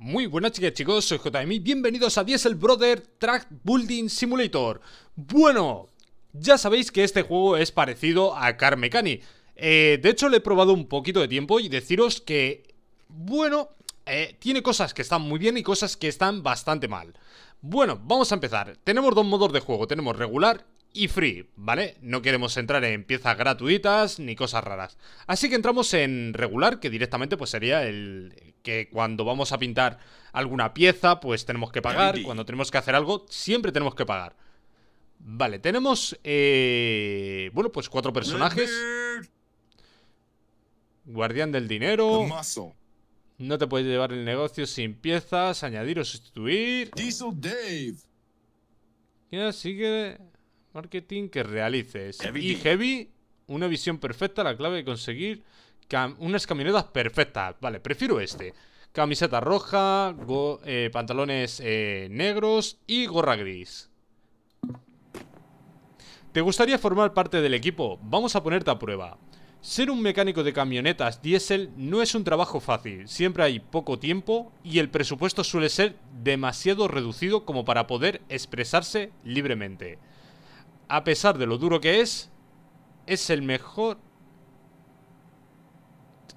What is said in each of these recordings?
Muy buenas chicas chicos, soy JMI, bienvenidos a Diesel Brother Track Building Simulator Bueno, ya sabéis que este juego es parecido a Car Mechanic eh, De hecho le he probado un poquito de tiempo y deciros que, bueno, eh, tiene cosas que están muy bien y cosas que están bastante mal Bueno, vamos a empezar, tenemos dos modos de juego, tenemos regular y free, ¿vale? No queremos entrar en piezas gratuitas ni cosas raras. Así que entramos en regular, que directamente pues sería el que cuando vamos a pintar alguna pieza, pues tenemos que pagar. Cuando tenemos que hacer algo, siempre tenemos que pagar. Vale, tenemos, eh, bueno, pues cuatro personajes. Guardián del dinero. No te puedes llevar el negocio sin piezas, añadir o sustituir. Diesel Dave. Ya sigue marketing que realices. Y Heavy, una visión perfecta, la clave de conseguir unas camionetas perfectas. Vale, prefiero este. Camiseta roja, eh, pantalones eh, negros y gorra gris. ¿Te gustaría formar parte del equipo? Vamos a ponerte a prueba. Ser un mecánico de camionetas diésel no es un trabajo fácil, siempre hay poco tiempo y el presupuesto suele ser demasiado reducido como para poder expresarse libremente a pesar de lo duro que es, es el mejor...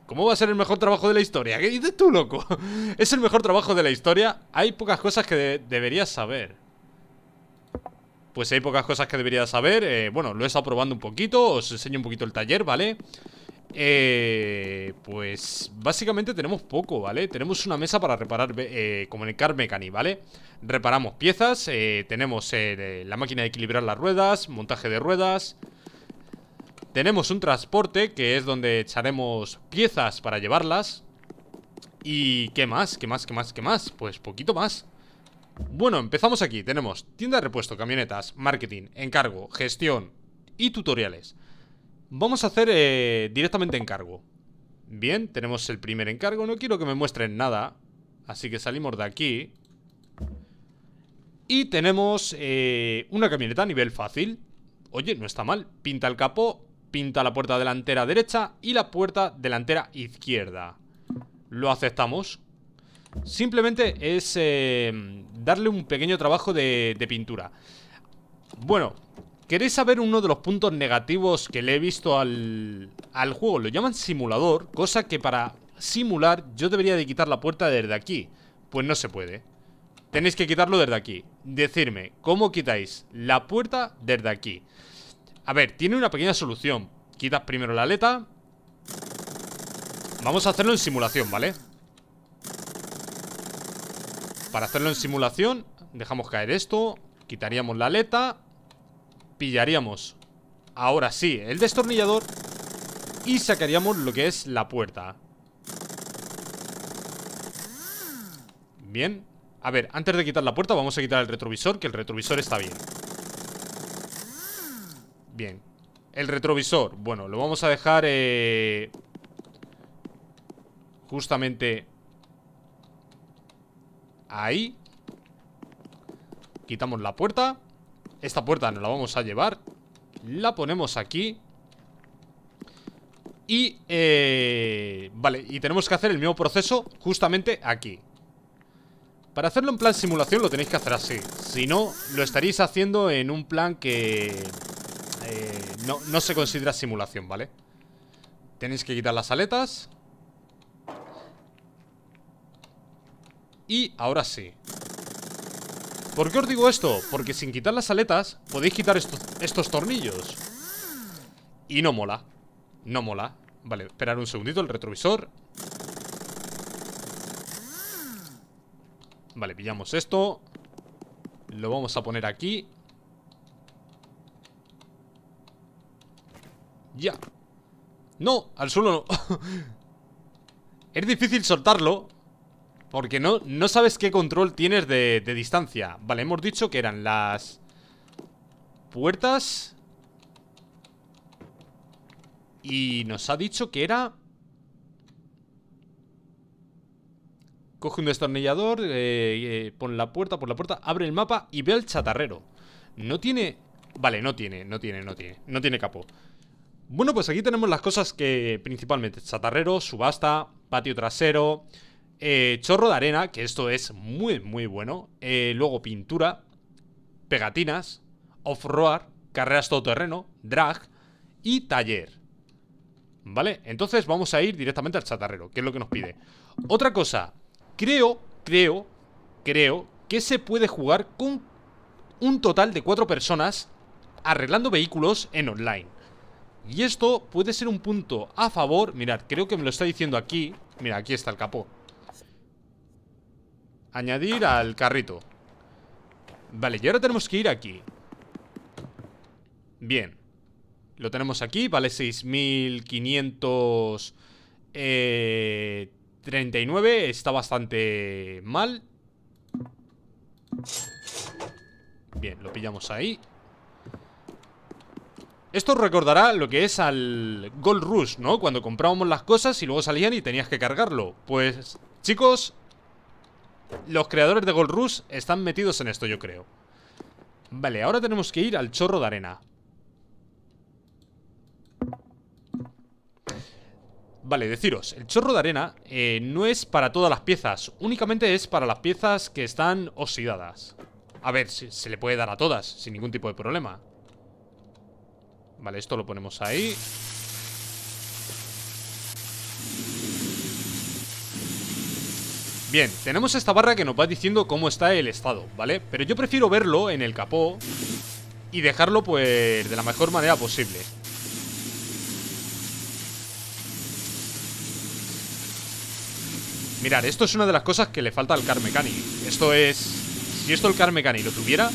¿Cómo va a ser el mejor trabajo de la historia? ¿Qué dices tú, loco? es el mejor trabajo de la historia. Hay pocas cosas que deberías saber. Pues hay pocas cosas que deberías saber. Eh, bueno, lo he estado probando un poquito. Os enseño un poquito el taller, ¿vale? vale eh, pues básicamente tenemos poco, ¿vale? Tenemos una mesa para reparar, eh, comunicar como ¿vale? Reparamos piezas, eh, tenemos eh, la máquina de equilibrar las ruedas, montaje de ruedas. Tenemos un transporte, que es donde echaremos piezas para llevarlas. ¿Y qué más? ¿Qué más? ¿Qué más? ¿Qué más? Pues poquito más. Bueno, empezamos aquí. Tenemos tienda de repuesto, camionetas, marketing, encargo, gestión y tutoriales. Vamos a hacer eh, directamente encargo. Bien, tenemos el primer encargo. No quiero que me muestren nada. Así que salimos de aquí. Y tenemos eh, una camioneta a nivel fácil. Oye, no está mal. Pinta el capó, pinta la puerta delantera derecha y la puerta delantera izquierda. Lo aceptamos. Simplemente es eh, darle un pequeño trabajo de pintura. Bueno, ¿Queréis saber uno de los puntos negativos que le he visto al, juego? Lo llaman simulador, cosa que para simular yo debería de quitar la puerta desde aquí. Pues no se puede. Tenéis que quitarlo desde aquí. Decirme, ¿cómo quitáis la puerta desde aquí? A ver, tiene una pequeña solución. Quitas primero la aleta. Vamos a hacerlo en simulación, ¿vale? Para hacerlo en simulación, dejamos caer esto, quitaríamos la aleta pillaríamos ahora sí el destornillador y sacaríamos lo que es la puerta. Bien. A ver, antes de quitar la puerta vamos a quitar el retrovisor, que el retrovisor está bien. Bien. El retrovisor, bueno, lo vamos a dejar eh, justamente ahí. Quitamos la puerta. Esta puerta nos la vamos a llevar La ponemos aquí Y... Eh, vale, y tenemos que hacer el mismo proceso justamente aquí Para hacerlo en plan simulación lo tenéis que hacer así Si no, lo estaréis haciendo en un plan que... Eh, no, no se considera simulación, ¿vale? Tenéis que quitar las aletas Y ahora sí ¿Por qué os digo esto? Porque sin quitar las aletas podéis quitar estos tornillos Y no mola No mola Vale, esperar un segundito, el retrovisor Vale, pillamos esto Lo vamos a poner aquí Ya No, al suelo no Es difícil soltarlo porque no, no sabes qué control tienes de, distancia Vale, hemos dicho que eran las puertas Y nos ha dicho que era Coge un destornillador, eh, eh, pon la puerta, por la puerta, abre el mapa y ve al chatarrero No tiene... Vale, no tiene, no tiene, no tiene, no tiene capo. Bueno, pues aquí tenemos las cosas que principalmente Chatarrero, subasta, patio trasero eh, chorro de arena, que esto es muy, muy bueno. Eh, luego pintura, pegatinas, off-road, carreras todoterreno, drag y taller. ¿Vale? Entonces vamos a ir directamente al chatarrero, que es lo que nos pide. Otra cosa, creo, creo, creo que se puede jugar con un total de cuatro personas arreglando vehículos en online. Y esto puede ser un punto a favor. Mirad, creo que me lo está diciendo aquí. Mira, aquí está el capó. Añadir al carrito Vale, y ahora tenemos que ir aquí Bien Lo tenemos aquí, vale 6.539 eh, Está bastante mal Bien, lo pillamos ahí esto recordará lo que es al Gold Rush, ¿no? Cuando comprábamos las cosas y luego salían y tenías que cargarlo Pues, chicos, los creadores de Gold Rush están metidos en esto, yo creo. Vale, ahora tenemos que ir al chorro de arena. Vale, deciros, el chorro de arena eh, no es para todas las piezas, únicamente es para las piezas que están oxidadas. A ver, si se le puede dar a todas, sin ningún tipo de problema. Vale, esto lo ponemos ahí. Bien, tenemos esta barra que nos va diciendo cómo está el estado, ¿vale? Pero yo prefiero verlo en el capó y dejarlo, pues, de la mejor manera posible. Mirad, esto es una de las cosas que le falta al Car Esto es... Si esto el Car lo tuviera,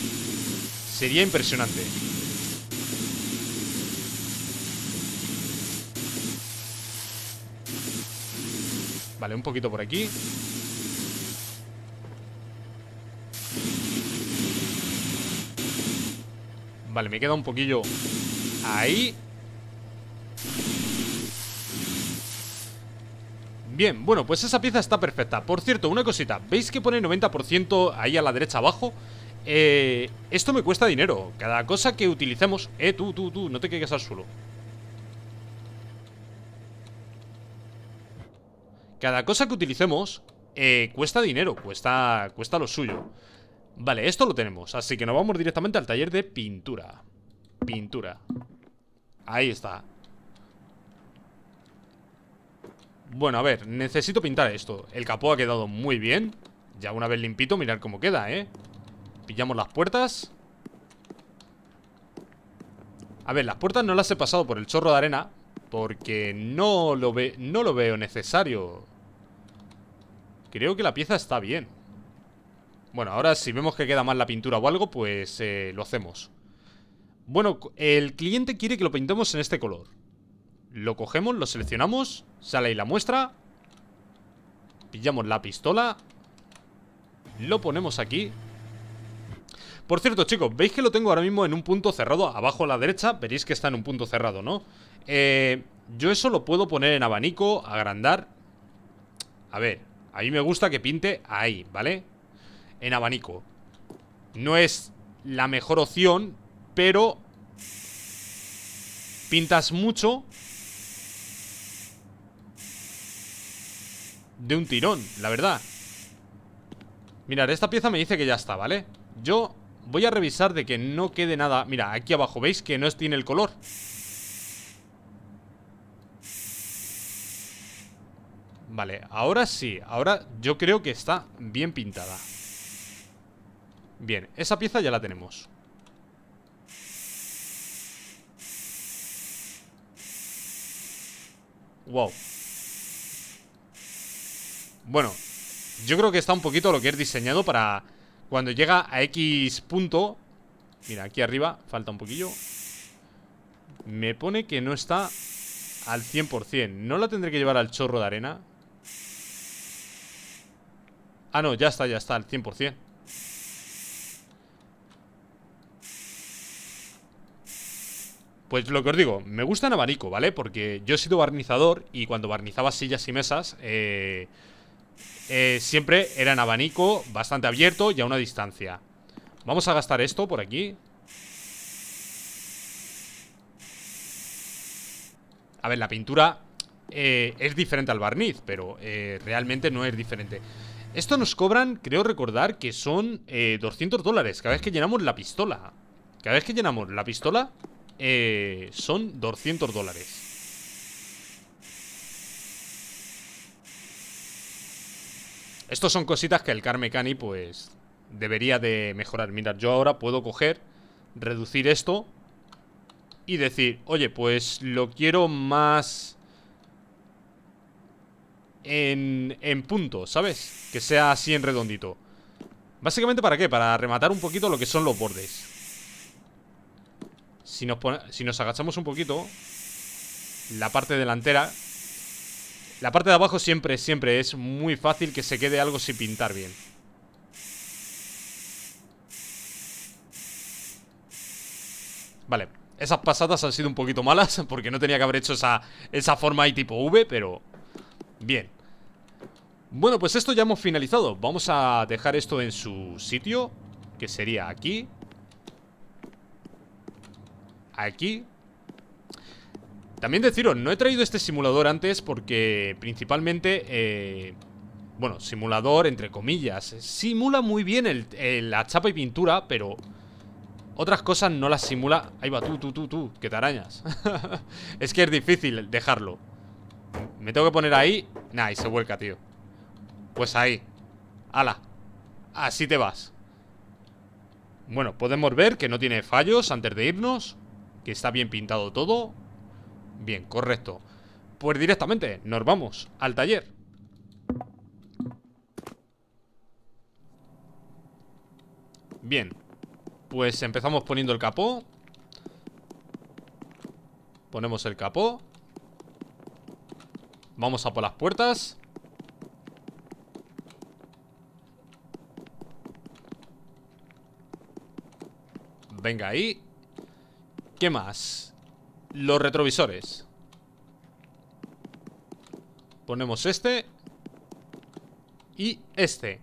sería impresionante. Vale, un poquito por aquí. Vale, me queda un poquillo ahí. Bien, bueno, pues esa pieza está perfecta Por cierto, una cosita, ¿veis que pone 90% ahí a la derecha abajo? Eh, esto me cuesta dinero Cada cosa que utilicemos Eh, tú, tú, tú, no te quedes al suelo Cada cosa que utilicemos eh, Cuesta dinero, cuesta, cuesta lo suyo Vale, esto lo tenemos, así que nos vamos directamente al taller de pintura Pintura Ahí está Bueno, a ver, necesito pintar esto El capó ha quedado muy bien Ya una vez limpito, mirar cómo queda, ¿eh? Pillamos las puertas A ver, las puertas no las he pasado por el chorro de arena Porque no lo, ve no lo veo necesario Creo que la pieza está bien bueno, ahora si vemos que queda mal la pintura o algo, pues eh, lo hacemos. Bueno, el cliente quiere que lo pintemos en este color. Lo cogemos, lo seleccionamos, sale ahí la muestra. Pillamos la pistola. Lo ponemos aquí. Por cierto, chicos, veis que lo tengo ahora mismo en un punto cerrado, abajo a la derecha, veréis que está en un punto cerrado, ¿no? Eh, yo eso lo puedo poner en abanico, agrandar. A ver, a mí me gusta que pinte ahí, ¿vale? en abanico No es la mejor opción Pero Pintas mucho De un tirón, la verdad Mirad, esta pieza me dice que ya está, ¿vale? Yo voy a revisar de que no quede nada Mira, aquí abajo, ¿veis? Que no tiene el color Vale, ahora sí Ahora yo creo que está bien pintada Bien, esa pieza ya la tenemos Wow Bueno Yo creo que está un poquito lo que es diseñado para Cuando llega a X punto Mira, aquí arriba Falta un poquillo Me pone que no está Al 100% No la tendré que llevar al chorro de arena Ah, no, ya está, ya está Al 100% Pues lo que os digo, me gusta en abanico, ¿vale? Porque yo he sido barnizador y cuando barnizaba sillas y mesas, eh, eh, siempre era en abanico, bastante abierto y a una distancia. Vamos a gastar esto por aquí. A ver, la pintura eh, es diferente al barniz, pero realmente no es diferente. Esto nos cobran, creo recordar, que son 200 dólares cada vez que llenamos la pistola. Cada vez que llenamos la pistola, eh, son 200 dólares. Estos son cositas que el carmecani pues, debería de mejorar. Mirad, yo ahora puedo coger, reducir esto y decir, oye, pues lo quiero más en, en punto, ¿sabes? Que sea así en redondito. Básicamente, ¿para qué? Para rematar un poquito lo que son los bordes si nos, agachamos un poquito, la parte delantera... La parte de abajo siempre, siempre es muy fácil que se quede algo sin pintar bien. Vale, esas pasadas han sido un poquito malas Porque no tenía que haber hecho esa, esa forma ahí tipo V, pero... Bien Bueno, pues esto ya hemos finalizado Vamos a dejar esto en su sitio Que sería aquí aquí También deciros, no he traído este simulador antes porque principalmente... Eh, bueno, simulador entre comillas Simula muy bien la chapa y pintura, pero... Otras cosas no las simula... Ahí va, tú, tú, tú, tú, que te arañas Es que es difícil dejarlo Me tengo que poner ahí Nah, y se vuelca, tío Pues ahí Ala Así te vas Bueno, podemos ver que no tiene fallos antes de irnos que está bien pintado todo. Bien, correcto. Pues directamente nos vamos al taller. Bien, pues empezamos poniendo el capó. Ponemos el capó. Vamos a por las puertas. Venga ahí ¿Qué más? Los retrovisores Ponemos este Y este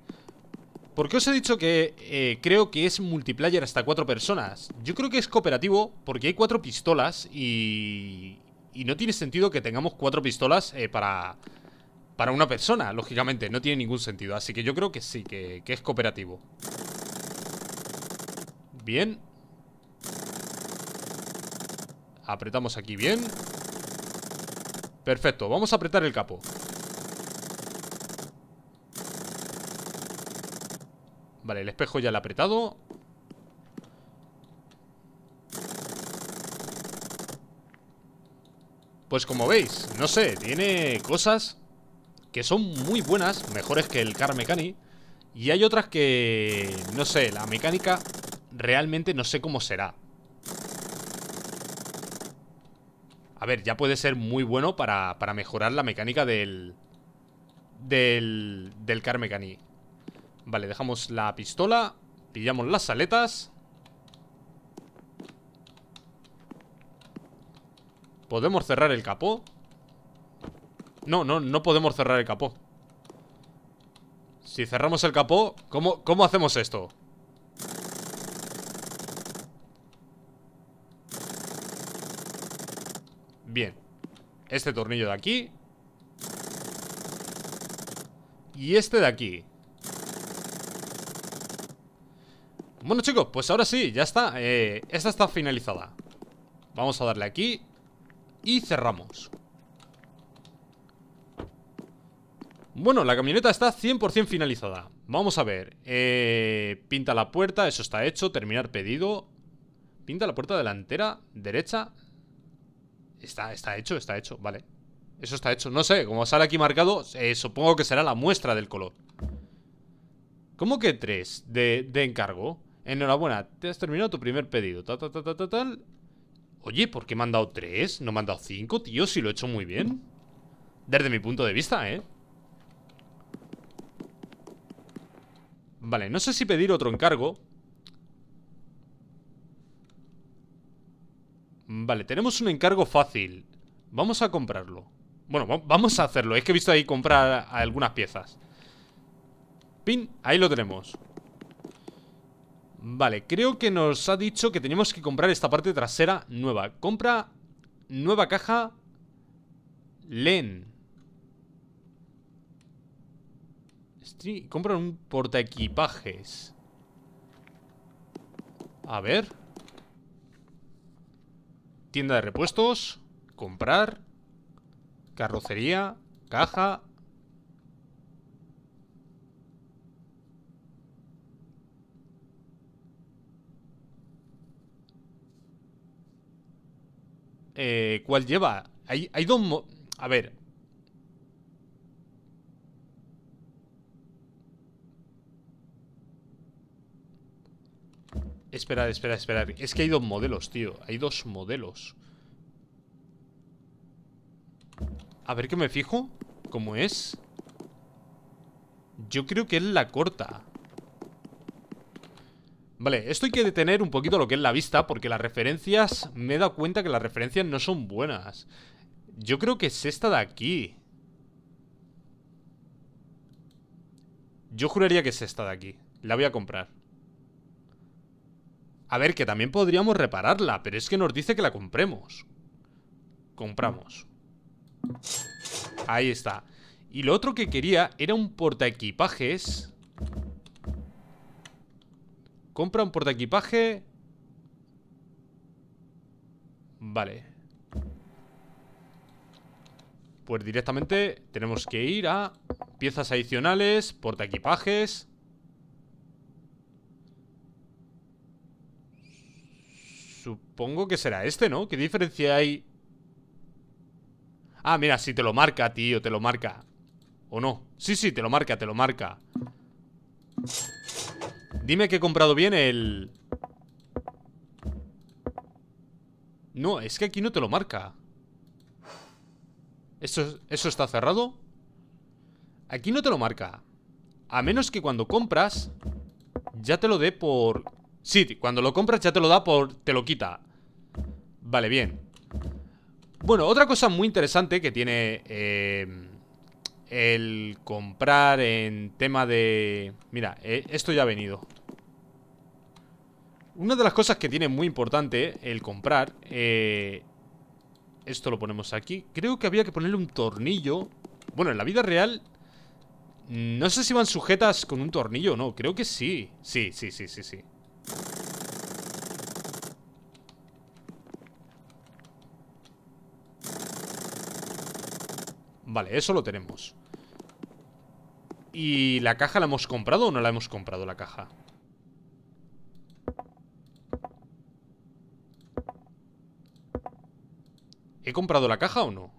¿Por qué os he dicho que eh, creo que es multiplayer hasta cuatro personas? Yo creo que es cooperativo porque hay cuatro pistolas y... Y no tiene sentido que tengamos cuatro pistolas eh, para... Para una persona, lógicamente, no tiene ningún sentido Así que yo creo que sí, que, que es cooperativo Bien Apretamos aquí bien Perfecto, vamos a apretar el capo Vale, el espejo ya lo he apretado Pues como veis, no sé, tiene cosas que son muy buenas, mejores que el Car Y hay otras que, no sé, la mecánica realmente no sé cómo será A ver, ya puede ser muy bueno para, mejorar la mecánica del... Del... Del car Vale, dejamos la pistola. Pillamos las aletas. ¿Podemos cerrar el capó? No, no, no podemos cerrar el capó. Si cerramos el capó, ¿cómo, cómo hacemos esto? Bien Este tornillo de aquí Y este de aquí Bueno chicos, pues ahora sí, ya está eh, Esta está finalizada Vamos a darle aquí Y cerramos Bueno, la camioneta está 100% finalizada Vamos a ver eh, Pinta la puerta, eso está hecho Terminar pedido Pinta la puerta delantera, derecha Está, hecho, está hecho, vale. Eso está hecho. No sé, como sale aquí marcado, eh, supongo que será la muestra del color. ¿Cómo que tres de, encargo? Enhorabuena, te has terminado tu primer pedido. Oye, ¿por qué me han dado tres? ¿No me han dado cinco, tío? Si lo he hecho muy bien. Desde mi punto de vista, ¿eh? Vale, no sé si pedir otro encargo Vale, tenemos un encargo fácil. Vamos a comprarlo. Bueno, vamos a hacerlo. Es que he visto ahí comprar algunas piezas. Pin, ahí lo tenemos. Vale, creo que nos ha dicho que tenemos que comprar esta parte trasera nueva. Compra nueva caja LEN. Compra un portaequipajes. A ver. Tienda de repuestos. Comprar. Carrocería. Caja. Eh, ¿Cuál lleva? Hay, hay dos... A ver, Esperad, esperad, esperad. Es que hay dos modelos, tío. Hay dos modelos. A ver qué me fijo. ¿Cómo es? Yo creo que es la corta. Vale, esto hay que detener un poquito lo que es la vista Porque las referencias, me he dado cuenta que las referencias no son buenas Yo creo que es esta de aquí Yo juraría que es esta de aquí La voy a comprar a ver, que también podríamos repararla, pero es que nos dice que la compremos. Compramos. Ahí está. Y lo otro que quería era un portaequipajes. Compra un portaequipaje. Vale. Pues directamente tenemos que ir a piezas adicionales, portaequipajes. Supongo que será este, ¿no? ¿Qué diferencia hay? Ah, mira, si te lo marca, tío, te lo marca ¿O no? Sí, sí, te lo marca, te lo marca Dime que he comprado bien el... No, es que aquí no te lo marca ¿Eso, ¿Eso está cerrado? Aquí no te lo marca A menos que cuando compras Ya te lo dé por... Sí, cuando lo compras ya te lo da por... Te lo quita Vale, bien. Bueno, otra cosa muy interesante que tiene eh, el comprar en tema de... Mira, eh, esto ya ha venido. Una de las cosas que tiene muy importante el comprar... Eh, esto lo ponemos aquí. Creo que había que ponerle un tornillo. Bueno, en la vida real... No sé si van sujetas con un tornillo o no. Creo que sí. Sí, sí, sí, sí, sí. Vale, eso lo tenemos. ¿Y la caja la hemos comprado o no la hemos comprado la caja? ¿He comprado la caja o no?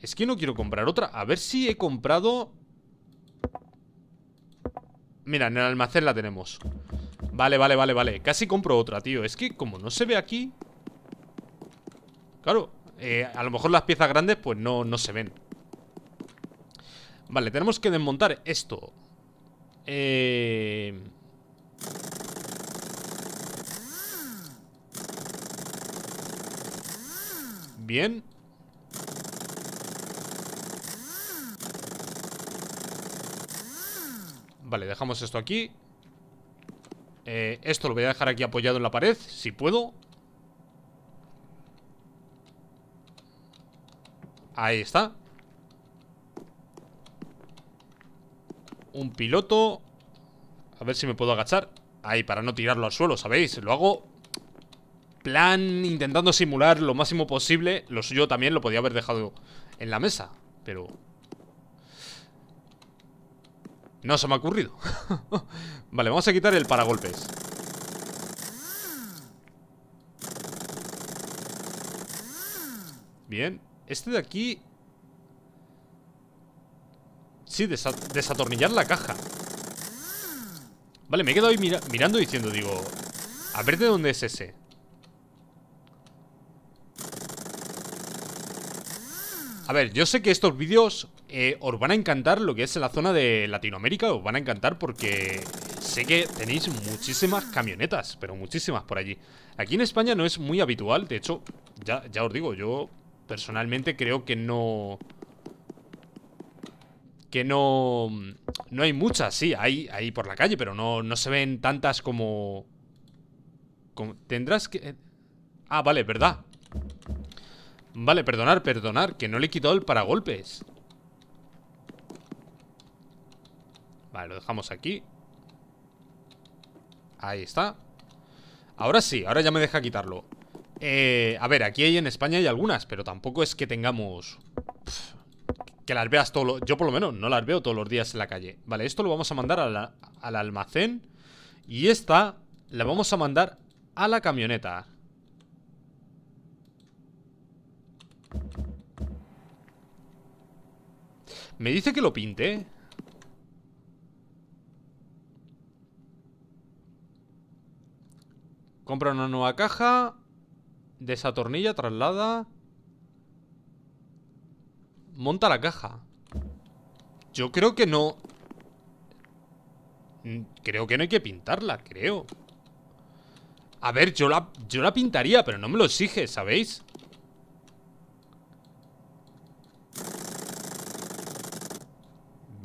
Es que no quiero comprar otra A ver si he comprado Mira, en el almacén la tenemos Vale, vale, vale, vale Casi compro otra, tío Es que como no se ve aquí Claro eh, A lo mejor las piezas grandes pues no, no se ven Vale, tenemos que desmontar esto eh, Bien Vale, dejamos esto aquí eh, esto lo voy a dejar aquí apoyado en la pared, si puedo. Ahí está. Un piloto. A ver si me puedo agachar. Ahí, para no tirarlo al suelo, ¿sabéis? Lo hago plan intentando simular lo máximo posible. Lo suyo también lo podía haber dejado en la mesa, pero no se me ha ocurrido Vale, vamos a quitar el paragolpes Bien Este de aquí Sí, desatornillar la caja Vale, me he quedado ahí mirando diciendo Digo, a ver de dónde es ese A ver, yo sé que estos vídeos eh, os van a encantar lo que es la zona de Latinoamérica, os van a encantar porque sé que tenéis muchísimas camionetas, pero muchísimas por allí. Aquí en España no es muy habitual, de hecho, ya, ya os digo, yo personalmente creo que no... Que no... No hay muchas, sí, hay, ahí por la calle, pero no, no se ven tantas como... como tendrás que... Eh, ah, vale, verdad Vale, perdonar, perdonar Que no le he quitado el paragolpes Vale, lo dejamos aquí Ahí está Ahora sí, ahora ya me deja quitarlo eh, A ver, aquí hay en España hay algunas Pero tampoco es que tengamos Que las veas todos los... Yo por lo menos no las veo todos los días en la calle Vale, esto lo vamos a mandar al almacén Y esta la vamos a mandar a la camioneta Me dice que lo pinte. Compra una nueva caja. Desatornilla, traslada. Monta la caja. Yo creo que no... Mm, creo que no hay que pintarla, creo. A ver, yo la, yo la pintaría, pero no me lo exige, ¿sabéis?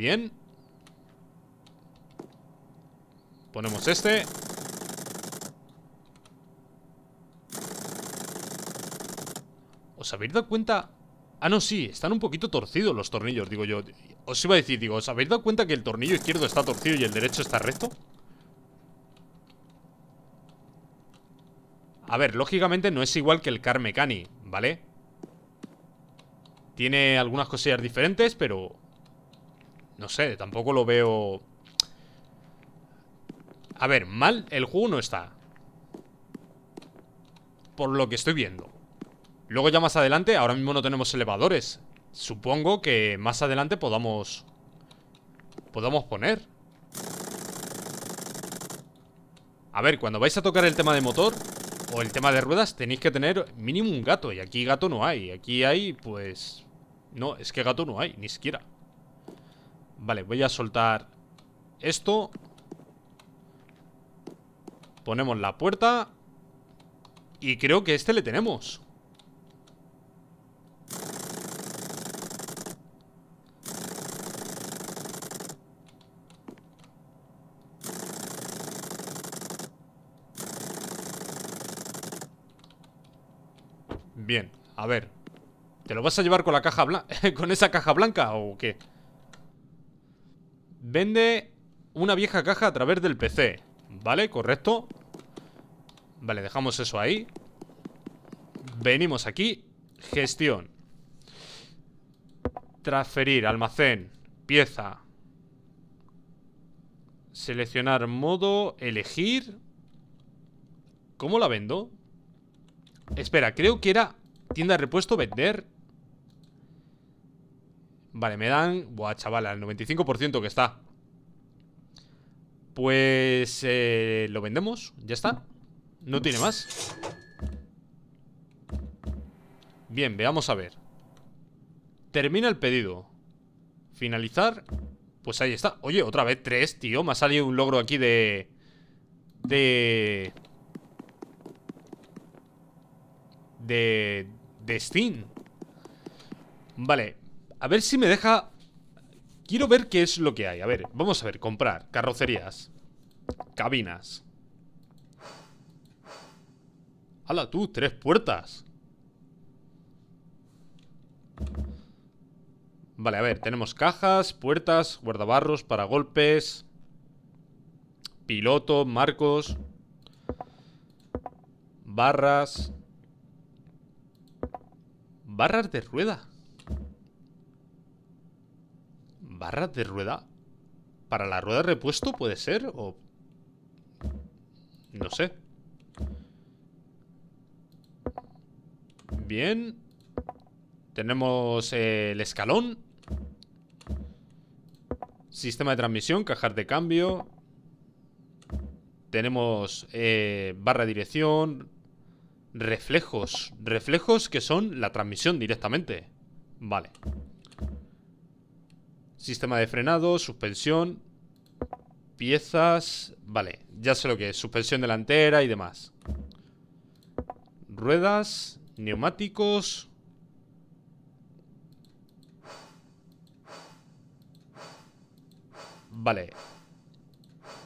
Bien. Ponemos este. ¿Os habéis dado cuenta? Ah, no, sí, están un poquito torcidos los tornillos, digo yo. Os iba a decir, digo, ¿os habéis dado cuenta que el tornillo izquierdo está torcido y el derecho está recto? A ver, lógicamente no es igual que el Carmecani ¿vale? Tiene algunas cosillas diferentes, pero no sé, tampoco lo veo... A ver, mal el juego no está. Por lo que estoy viendo. Luego ya más adelante, ahora mismo no tenemos elevadores. Supongo que más adelante podamos... Podamos poner. A ver, cuando vais a tocar el tema de motor o el tema de ruedas, tenéis que tener mínimo un gato. Y aquí gato no hay. Aquí hay, pues... No, es que gato no hay, ni siquiera. Vale, voy a soltar esto. Ponemos la puerta. Y creo que este le tenemos. Bien, a ver ¿Te lo vas a llevar con la caja blanca? ¿Con esa caja blanca o qué? Vende una vieja caja a través del PC ¿Vale? ¿Correcto? Vale, dejamos eso ahí Venimos aquí Gestión Transferir, almacén Pieza Seleccionar modo Elegir ¿Cómo la vendo? Espera, creo que era Tienda de repuesto, vender Vale, me dan... Buah, chaval, al 95% que está Pues... Eh, lo vendemos, ya está No tiene más Bien, veamos a ver Termina el pedido Finalizar Pues ahí está Oye, otra vez tres, tío Me ha salido un logro aquí de... De... De... De Steam Vale a ver si me deja... Quiero ver qué es lo que hay. A ver, vamos a ver. Comprar. Carrocerías. Cabinas. ¡Hala, tú! ¡Tres puertas! Vale, a ver. Tenemos cajas, puertas, guardabarros, para golpes Piloto, marcos... Barras... Barras de rueda Barra de rueda para la rueda de repuesto, puede ser, o... No sé. Bien. Tenemos eh, el escalón. Sistema de transmisión, cajas de cambio. Tenemos eh, barra de dirección. Reflejos. Reflejos que son la transmisión directamente. Vale. Sistema de frenado, suspensión, piezas... Vale, ya sé lo que es, suspensión delantera y demás. Ruedas, neumáticos... Vale.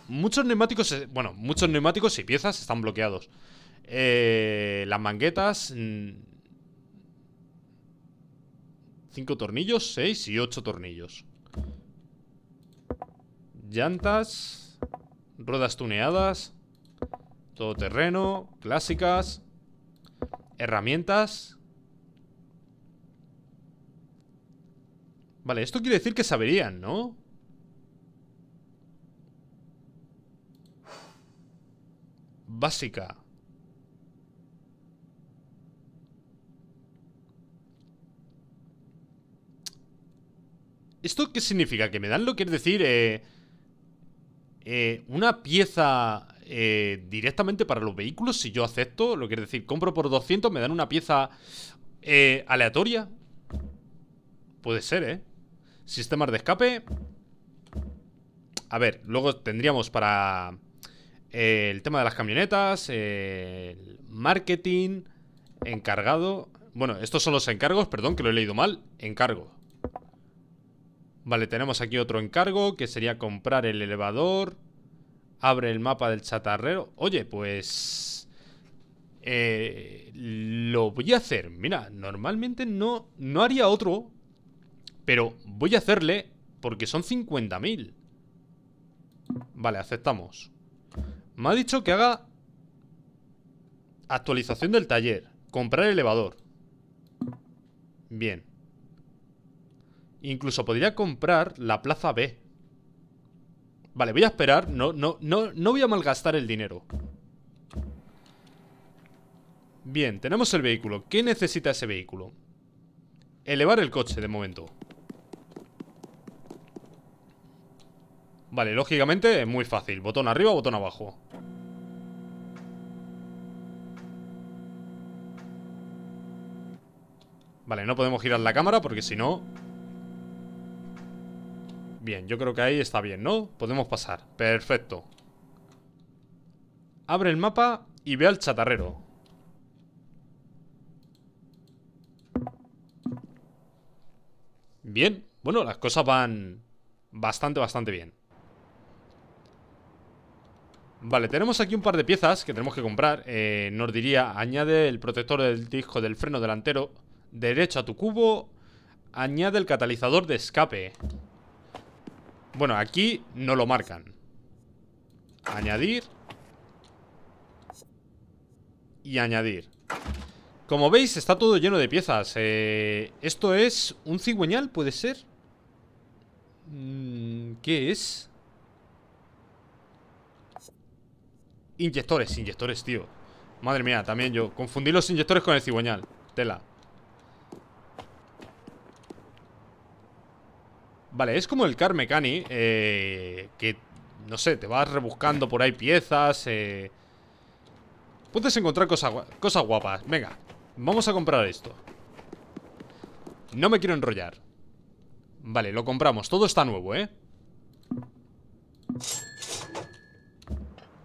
Muchos neumáticos, eh, bueno, muchos neumáticos y piezas están bloqueados. Eh, las manguetas... Mm, cinco tornillos, 6 y 8 tornillos. Llantas. Ruedas tuneadas. todo terreno, Clásicas. Herramientas. Vale, esto quiere decir que saberían, ¿no? Básica. ¿Esto qué significa? ¿Que me dan lo que decir? Eh, eh, una pieza eh, directamente para los vehículos, si yo acepto, lo que quiere decir, compro por 200, me dan una pieza eh, aleatoria. Puede ser, ¿eh? Sistemas de escape. A ver, luego tendríamos para el tema de las camionetas, el marketing, encargado. Bueno, estos son los encargos, perdón que lo he leído mal. Encargo. Vale, tenemos aquí otro encargo que sería comprar el elevador. Abre el mapa del chatarrero. Oye, pues... Eh, lo voy a hacer. Mira, normalmente no, no haría otro. Pero voy a hacerle porque son 50.000. Vale, aceptamos. Me ha dicho que haga actualización del taller. Comprar elevador. Bien. Incluso podría comprar la plaza B. Vale, voy a esperar. No, no, no, no voy a malgastar el dinero. Bien, tenemos el vehículo. ¿Qué necesita ese vehículo? Elevar el coche, de momento. Vale, lógicamente es muy fácil. Botón arriba, botón abajo. Vale, no podemos girar la cámara porque si no... Bien, yo creo que ahí está bien, ¿no? Podemos pasar, perfecto Abre el mapa y ve al chatarrero Bien, bueno, las cosas van bastante, bastante bien Vale, tenemos aquí un par de piezas que tenemos que comprar eh, Nos diría, añade el protector del disco del freno delantero Derecho a tu cubo Añade el catalizador de escape bueno, aquí no lo marcan. Añadir. Y añadir. Como veis, está todo lleno de piezas. Eh, ¿Esto es un cigüeñal, puede ser? Mm, ¿Qué es? Inyectores, inyectores, tío. Madre mía, también yo. Confundí los inyectores con el cigüeñal. Tela. Vale, es como el Car eh, que, no sé, te vas rebuscando por ahí piezas. Eh. Puedes encontrar cosas, cosas guapas. Venga, vamos a comprar esto. No me quiero enrollar. Vale, lo compramos. Todo está nuevo, ¿eh?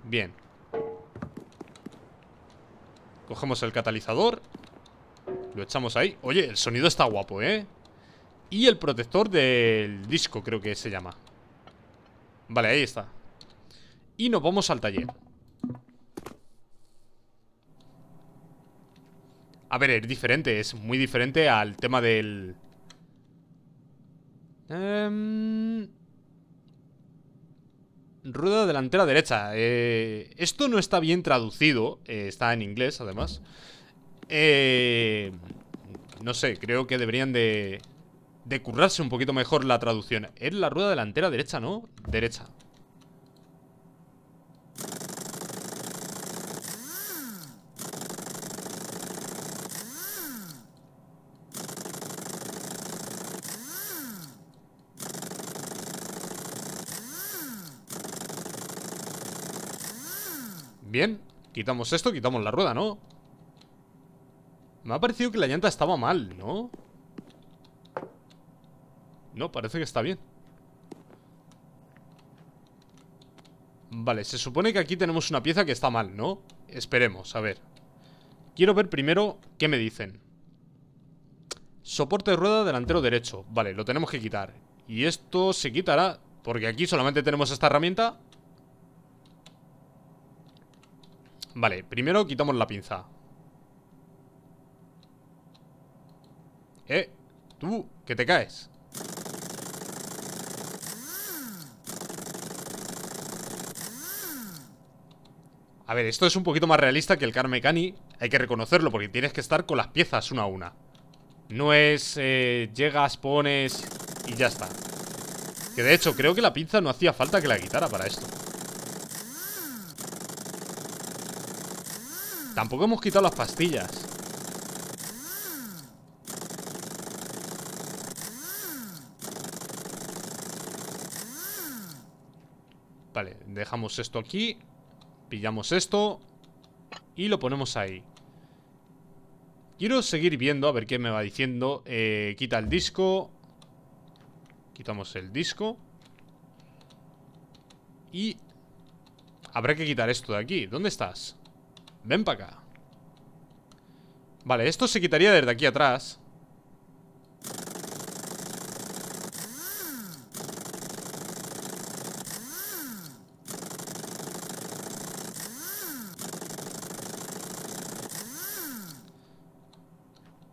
Bien. Cogemos el catalizador. Lo echamos ahí. Oye, el sonido está guapo, ¿eh? Y el protector del disco, creo que se llama Vale, ahí está Y nos vamos al taller A ver, es diferente, es muy diferente al tema del... Em, rueda delantera derecha eh, Esto no está bien traducido eh, Está en inglés, además eh, No sé, creo que deberían de de currarse un poquito mejor la traducción. Es la rueda delantera derecha, ¿no? Derecha. Bien, quitamos esto, quitamos la rueda, ¿no? Me ha parecido que la llanta estaba mal, ¿no? No, parece que está bien Vale, se supone que aquí tenemos una pieza que está mal, ¿no? Esperemos, a ver Quiero ver primero qué me dicen Soporte de rueda delantero derecho Vale, lo tenemos que quitar Y esto se quitará Porque aquí solamente tenemos esta herramienta Vale, primero quitamos la pinza Eh, tú, que te caes A ver, esto es un poquito más realista que el Car Mecani Hay que reconocerlo porque tienes que estar con las piezas una a una No es eh, llegas, pones y ya está Que de hecho creo que la pinza no hacía falta que la quitara para esto Tampoco hemos quitado las pastillas Vale, dejamos esto aquí Pillamos esto y lo ponemos ahí. Quiero seguir viendo, a ver qué me va diciendo. Eh, quita el disco. Quitamos el disco. Y habrá que quitar esto de aquí. ¿Dónde estás? Ven para acá. Vale, esto se quitaría desde aquí atrás.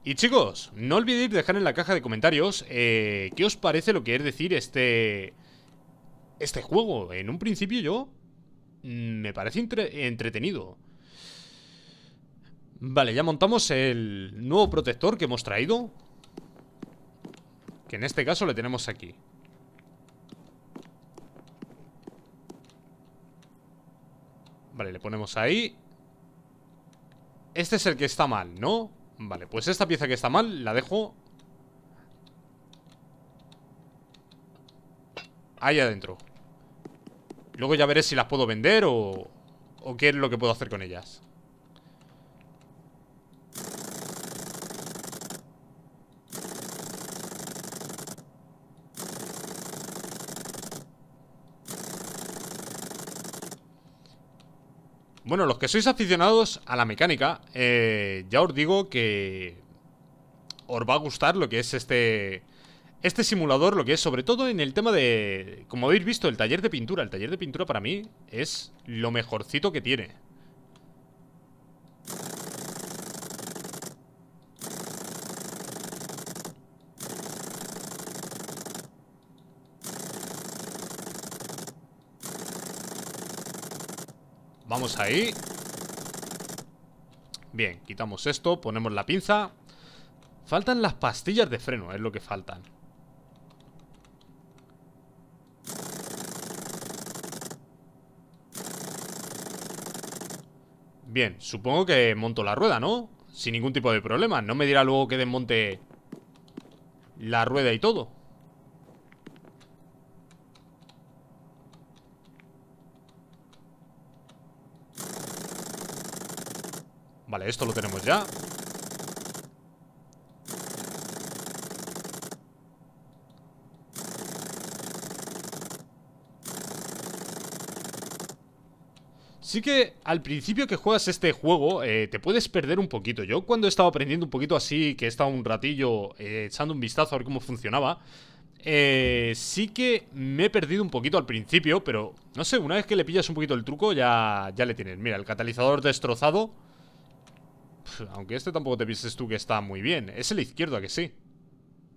Y chicos, no olvidéis dejar en la caja de comentarios eh, qué os parece lo que es decir este, este juego. En un principio yo mm, me parece entretenido. Vale, ya montamos el nuevo protector que hemos traído. Que en este caso le tenemos aquí. Vale, le ponemos ahí. Este es el que está mal, ¿no? Vale, pues esta pieza que está mal la dejo Ahí adentro Luego ya veré si las puedo vender o, o qué es lo que puedo hacer con ellas Bueno, los que sois aficionados a la mecánica, eh, ya os digo que os va a gustar lo que es este, este simulador, lo que es sobre todo en el tema de, como habéis visto, el taller de pintura. El taller de pintura para mí es lo mejorcito que tiene. Vamos ahí Bien, quitamos esto, ponemos la pinza Faltan las pastillas de freno, es lo que faltan Bien, supongo que monto la rueda, ¿no? Sin ningún tipo de problema No me dirá luego que desmonte La rueda y todo Vale, esto lo tenemos ya Sí que al principio que juegas este juego eh, te puedes perder un poquito. Yo cuando he estado aprendiendo un poquito así, que he estado un ratillo eh, echando un vistazo a ver cómo funcionaba, eh, sí que me he perdido un poquito al principio, pero no sé, una vez que le pillas un poquito el truco ya, ya le tienes. Mira, el catalizador destrozado aunque este tampoco te pienses tú que está muy bien. Es el izquierdo, ¿a que sí?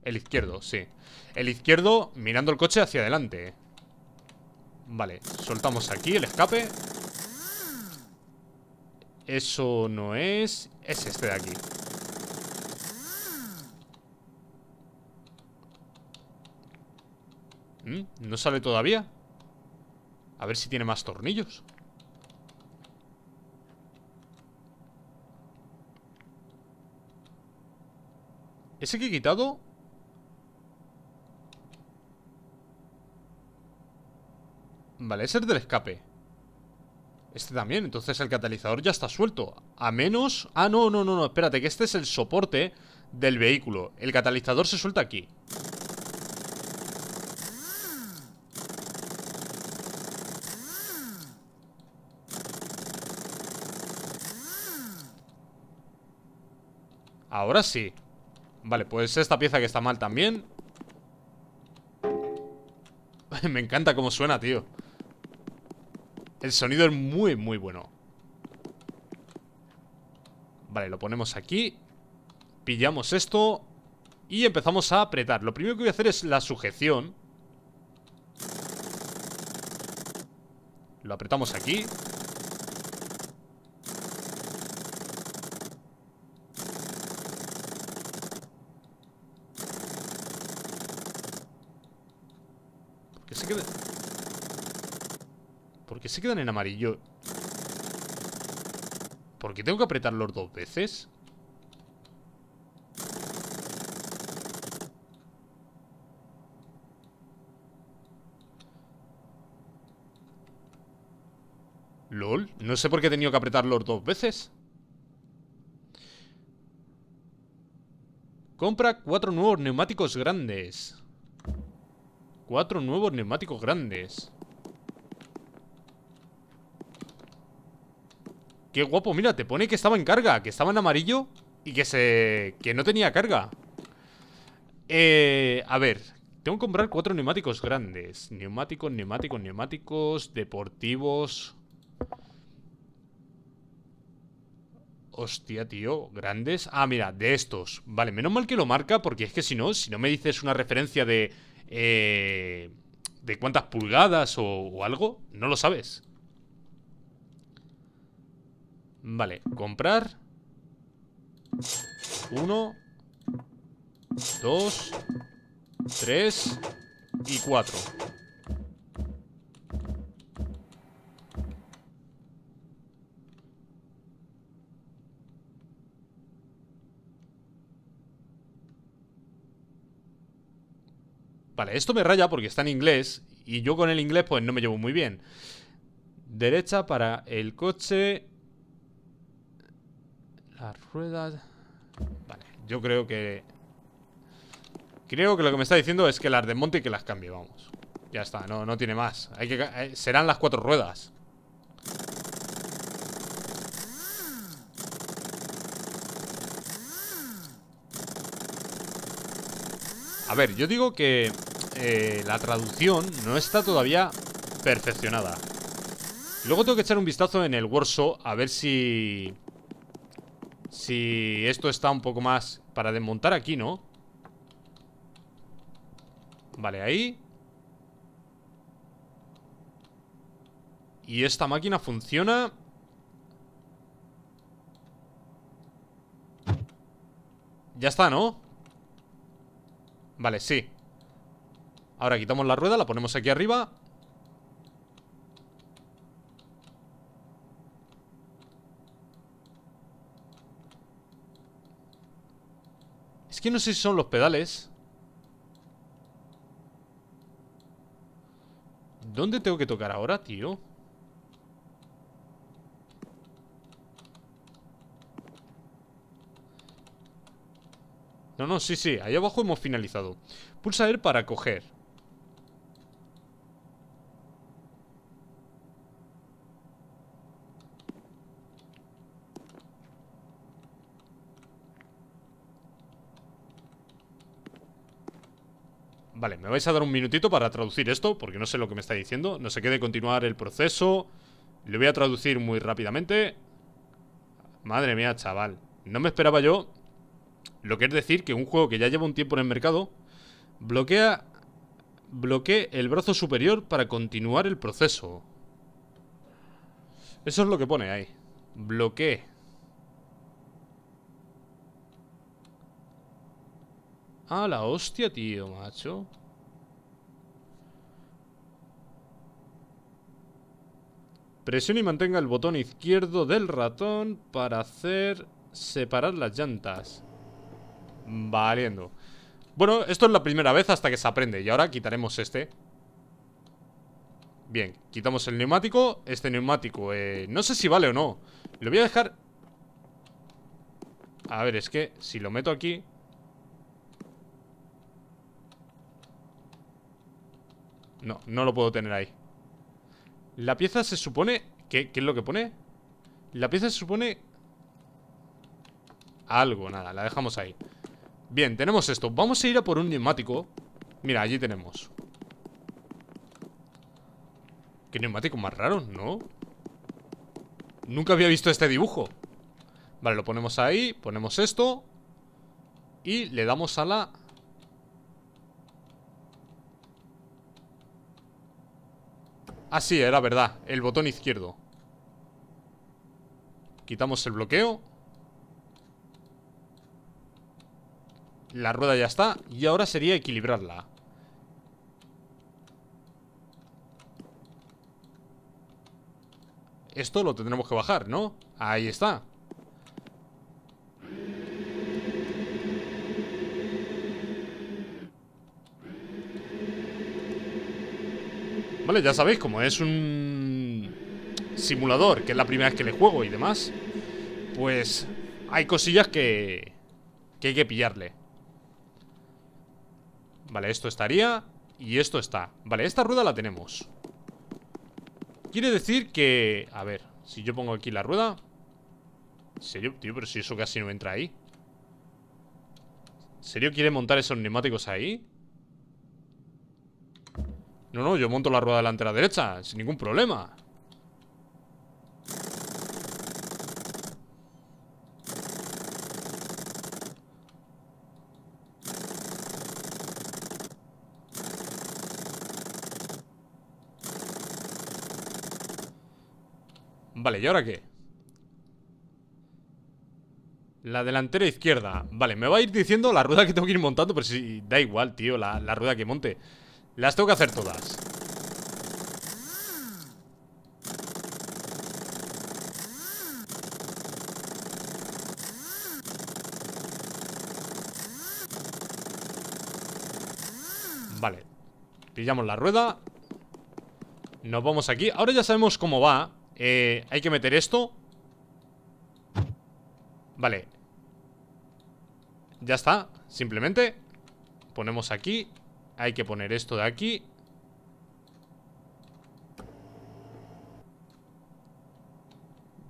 El izquierdo, sí. El izquierdo mirando el coche hacia adelante. Vale, soltamos aquí el escape. Eso no es... Es este de aquí. ¿Mm? ¿No sale todavía? A ver si tiene más tornillos. ¿Ese que he quitado? Vale, ese es del escape Este también, entonces el catalizador ya está suelto A menos... Ah, no, no, no, no, espérate Que este es el soporte del vehículo El catalizador se suelta aquí Ahora sí Vale, pues esta pieza que está mal también Me encanta cómo suena, tío El sonido es muy, muy bueno Vale, lo ponemos aquí Pillamos esto Y empezamos a apretar Lo primero que voy a hacer es la sujeción Lo apretamos aquí quedan en amarillo. ¿Por qué tengo que apretarlos dos veces? LOL, no sé por qué he tenido que apretarlos dos veces. Compra cuatro nuevos neumáticos grandes. Cuatro nuevos neumáticos grandes. Qué guapo, mira, te pone que estaba en carga Que estaba en amarillo y que se... Que no tenía carga Eh... A ver Tengo que comprar cuatro neumáticos grandes Neumáticos, neumáticos, neumáticos Deportivos Hostia, tío, grandes Ah, mira, de estos Vale, menos mal que lo marca porque es que si no Si no me dices una referencia de... Eh... De cuántas pulgadas o, o algo No lo sabes Vale, comprar. Uno. Dos. Tres. Y cuatro. Vale, esto me raya porque está en inglés y yo con el inglés pues no me llevo muy bien. Derecha para el coche. Las ruedas... Vale, yo creo que... Creo que lo que me está diciendo es que las desmonte y que las cambie, vamos. Ya está, no, tiene más. Eh, serán las cuatro ruedas. A ver, yo digo que eh, la traducción no está todavía perfeccionada. Luego tengo que echar un vistazo en el Warsaw a ver si si esto está un poco más para desmontar aquí, ¿no? Vale, ahí Y esta máquina funciona Ya está, ¿no? Vale, sí Ahora quitamos la rueda, la ponemos aquí arriba Es que no sé si son los pedales. ¿Dónde tengo que tocar ahora, tío? No, no, sí, sí, ahí abajo hemos finalizado Pulsa R para coger Vale, me vais a dar un minutito para traducir esto Porque no sé lo que me está diciendo No sé qué de continuar el proceso Le voy a traducir muy rápidamente Madre mía, chaval No me esperaba yo Lo que es decir que un juego que ya lleva un tiempo en el mercado Bloquea Bloquee el brazo superior para continuar el proceso Eso es lo que pone ahí Bloquee Ah, la hostia, tío, macho. Presione y mantenga el botón izquierdo del ratón para hacer separar las llantas. Valiendo. Bueno, esto es la primera vez hasta que se aprende. Y ahora quitaremos este. Bien, quitamos el neumático. Este neumático, eh, no sé si vale o no. Lo voy a dejar... A ver, es que si lo meto aquí... No, no lo puedo tener ahí La pieza se supone... ¿Qué, es lo que pone? La pieza se supone... Algo, nada, la dejamos ahí Bien, tenemos esto Vamos a ir a por un neumático Mira, allí tenemos Qué neumático más raro, ¿no? Nunca había visto este dibujo Vale, lo ponemos ahí Ponemos esto Y le damos a la Ah, sí, era verdad El botón izquierdo Quitamos el bloqueo La rueda ya está Y ahora sería equilibrarla Esto lo tendremos que bajar, ¿no? Ahí está Vale, ya sabéis, como es un simulador, que es la primera vez que le juego y demás, pues hay cosillas que, que hay que pillarle. Vale, esto estaría y esto está. Vale, esta rueda la tenemos. Quiere decir que... A ver, si yo pongo aquí la rueda... serio? Tío, pero si eso casi no entra ahí. serio quiere montar esos neumáticos ahí? No, no, yo monto la rueda delantera derecha Sin ningún problema Vale, ¿y ahora qué? La delantera izquierda Vale, me va a ir diciendo la rueda que tengo que ir montando Pero si, sí, da igual, tío, la rueda que monte las tengo que hacer todas Vale Pillamos la rueda Nos vamos aquí Ahora ya sabemos cómo va eh, Hay que meter esto Vale Ya está Simplemente Ponemos aquí hay que poner esto de aquí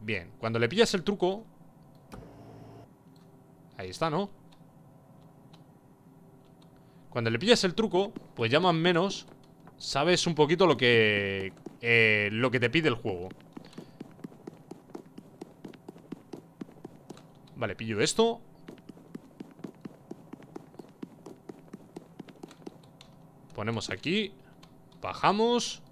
Bien, cuando le pillas el truco Ahí está, ¿no? Cuando le pillas el truco Pues ya más menos Sabes un poquito lo que eh, Lo que te pide el juego Vale, pillo esto ponemos aquí Bajamos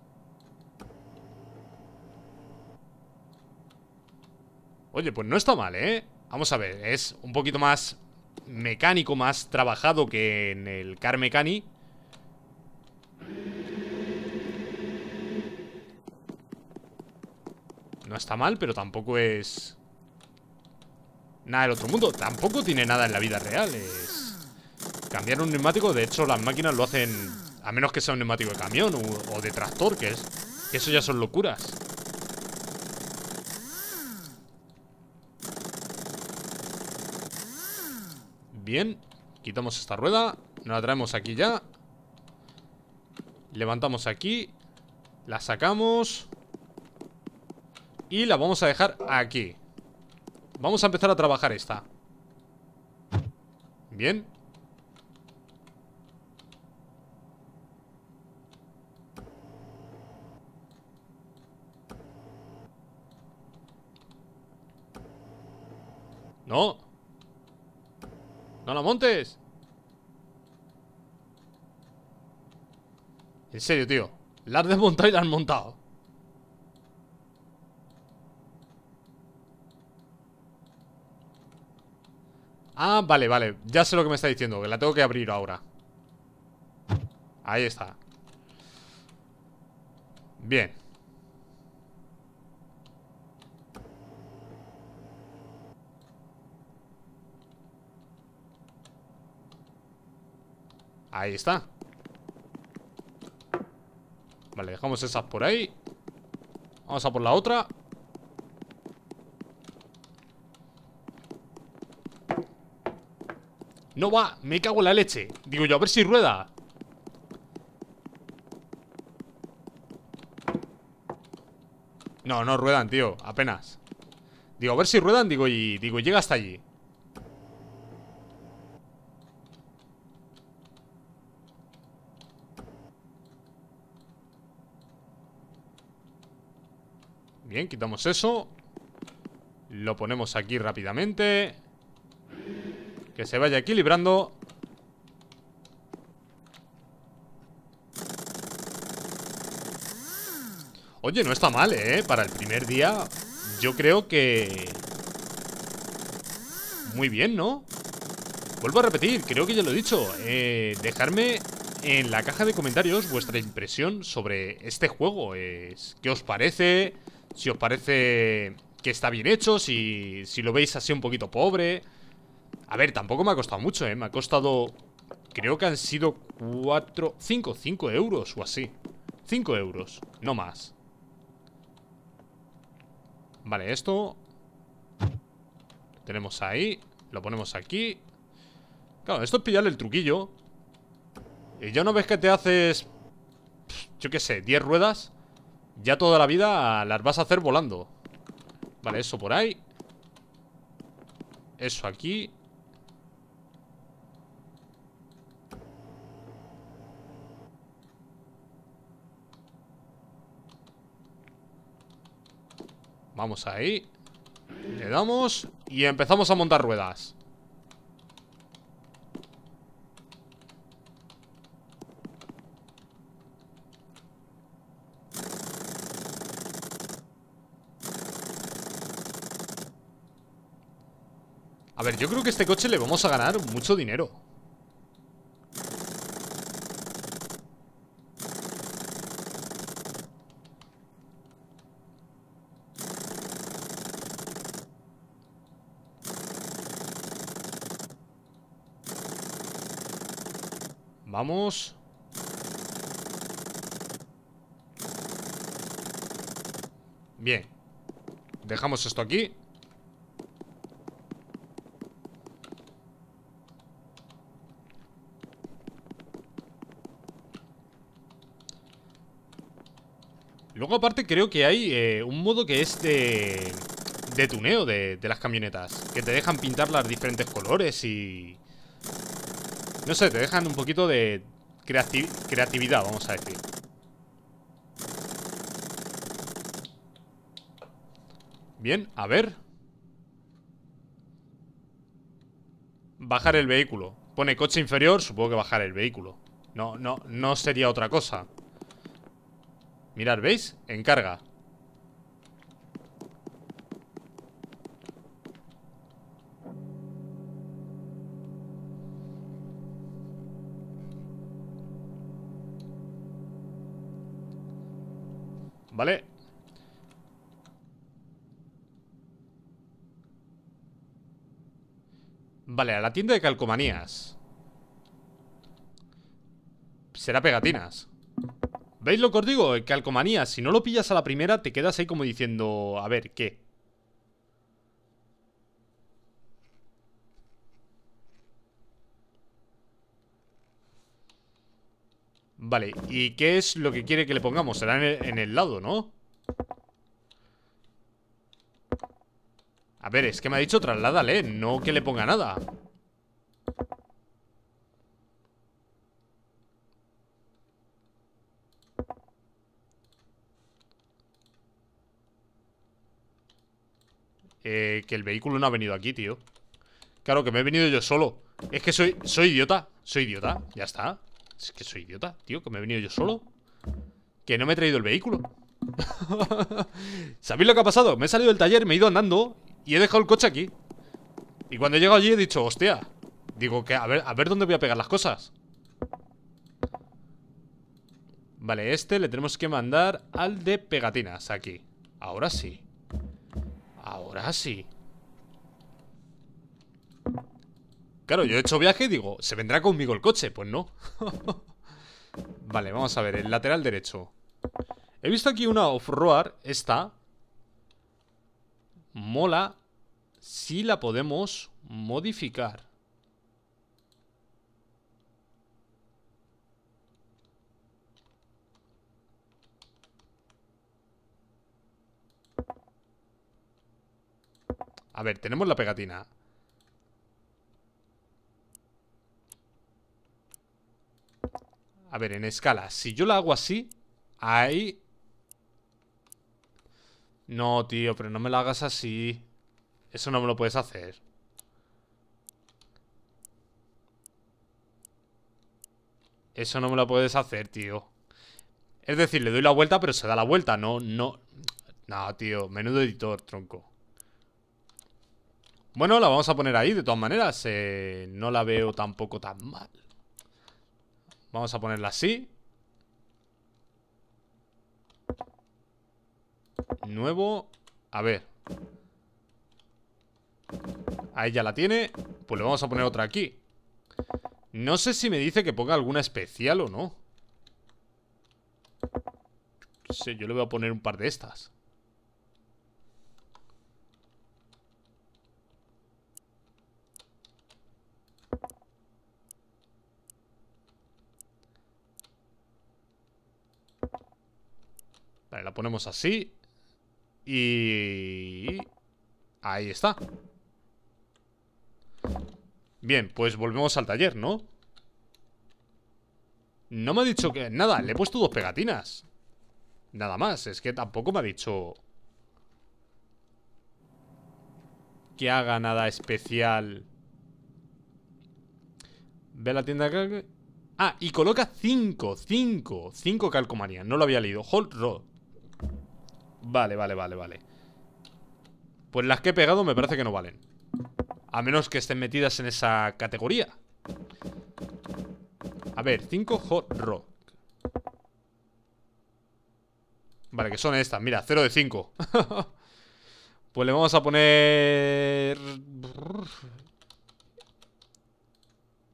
Oye, pues no está mal, ¿eh? Vamos a ver, es un poquito más mecánico, más trabajado que en el Car Mecani No está mal, pero tampoco es... Nada del otro mundo Tampoco tiene nada en la vida real Es... Cambiar un neumático, de hecho las máquinas lo hacen a menos que sea un neumático de camión o, de tractor, que es. Eso ya son locuras. Bien. Quitamos esta rueda. Nos la traemos aquí ya. Levantamos aquí. La sacamos. Y la vamos a dejar aquí. Vamos a empezar a trabajar esta. Bien. No. No la montes. En serio, tío. La has desmontado y la has montado. Ah, vale, vale. Ya sé lo que me está diciendo, que la tengo que abrir ahora. Ahí está. Bien. Ahí está Vale, dejamos esas por ahí Vamos a por la otra No va, me cago en la leche Digo yo, a ver si rueda No, no ruedan, tío, apenas Digo, a ver si ruedan, digo, y digo, llega hasta allí quitamos eso Lo ponemos aquí rápidamente Que se vaya equilibrando Oye, no está mal, ¿eh? Para el primer día Yo creo que... Muy bien, ¿no? Vuelvo a repetir, creo que ya lo he dicho eh, Dejarme en la caja de comentarios vuestra impresión sobre este juego. parece? ¿Qué os parece? Si os parece que está bien hecho, si, si lo veis así un poquito pobre. A ver, tampoco me ha costado mucho, ¿eh? Me ha costado... Creo que han sido 4... Cinco, cinco euros o así. Cinco euros, no más. Vale, esto... Tenemos ahí. Lo ponemos aquí. Claro, esto es pillarle el truquillo. Y ya no ves que te haces... Yo qué sé, 10 ruedas... Ya toda la vida las vas a hacer volando Vale, eso por ahí Eso aquí Vamos ahí Le damos Y empezamos a montar ruedas A ver, yo creo que este coche le vamos a ganar mucho dinero Vamos Bien Dejamos esto aquí aparte creo que hay eh, un modo que es de, de tuneo de, las camionetas. Que te dejan pintar las diferentes colores y... No sé, te dejan un poquito de creatividad, vamos a decir. Bien, a ver. Bajar el vehículo. Pone coche inferior, supongo que bajar el vehículo. No, no, no sería otra cosa. Mirar, ¿veis? Encarga ¿Vale? Vale, a la tienda de calcomanías Será pegatinas ¿Veis lo que os digo? Calcomanía. si no lo pillas a la primera, te quedas ahí como diciendo, a ver, ¿qué? Vale, ¿y qué es lo que quiere que le pongamos? Será en el, lado, ¿no? A ver, es que me ha dicho trasládale, ¿eh? no que le ponga nada Eh, que el vehículo no ha venido aquí, tío Claro, que me he venido yo solo Es que soy, soy idiota Soy idiota, ya está Es que soy idiota, tío, que me he venido yo solo Que no me he traído el vehículo ¿Sabéis lo que ha pasado? Me he salido del taller, me he ido andando Y he dejado el coche aquí Y cuando he llegado allí he dicho, hostia Digo, que a ver, a ver dónde voy a pegar las cosas Vale, este le tenemos que mandar al de pegatinas Aquí, ahora sí Ahora sí. Claro, yo he hecho viaje y digo, ¿se vendrá conmigo el coche? Pues no. vale, vamos a ver, el lateral derecho. He visto aquí una off-road, esta. Mola si la podemos modificar. A ver, tenemos la pegatina. A ver, en escala. Si yo la hago así, ahí... No, tío, pero no me la hagas así. Eso no me lo puedes hacer. Eso no me lo puedes hacer, tío. Es decir, le doy la vuelta, pero se da la vuelta, no, no... No, tío, menudo editor, tronco. Bueno, la vamos a poner ahí, de todas maneras. Eh, no la veo tampoco tan mal. Vamos a ponerla así. Nuevo. A ver. Ahí ya la tiene. Pues le vamos a poner otra aquí. No sé si me dice que ponga alguna especial o no. no sé, yo le voy a poner un par de estas. la ponemos así. Y... Ahí está. Bien, pues volvemos al taller, ¿no? No me ha dicho que... Nada, le he puesto dos pegatinas. Nada más, es que tampoco me ha dicho... Que haga nada especial. Ve la tienda... Ah, y coloca 5, 5, 5 calcomanías. No lo había leído. Hold Rod. Vale, vale, vale, vale Pues las que he pegado me parece que no valen A menos que estén metidas en esa categoría A ver, 5 hot rock Vale, que son estas, mira, 0 de 5 Pues le vamos a poner...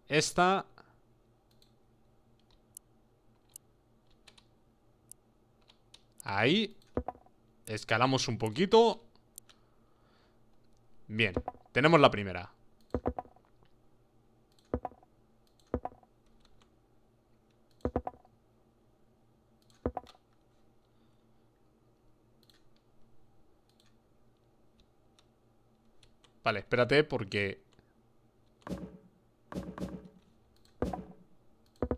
Esta... Ahí Escalamos un poquito Bien, tenemos la primera Vale, espérate porque...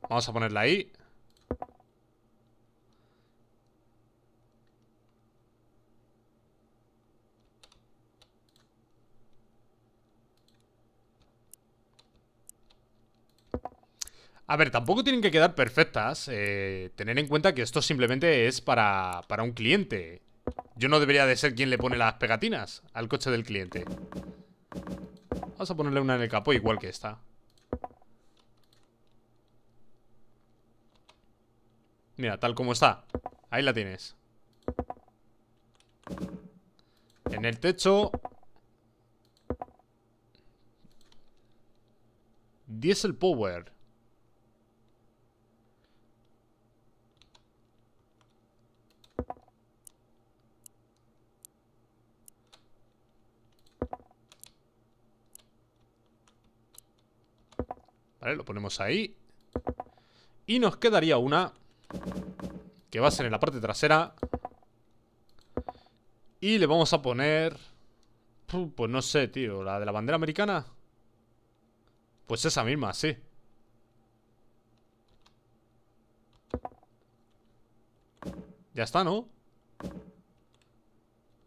Vamos a ponerla ahí A ver, tampoco tienen que quedar perfectas. Eh, tener en cuenta que esto simplemente es para, para un cliente. Yo no debería de ser quien le pone las pegatinas al coche del cliente. Vamos a ponerle una en el capó igual que esta. Mira, tal como está. Ahí la tienes. En el techo... Diesel Power. Vale, lo ponemos ahí Y nos quedaría una Que va a ser en la parte trasera Y le vamos a poner Pues no sé, tío ¿La de la bandera americana? Pues esa misma, sí Ya está, ¿no?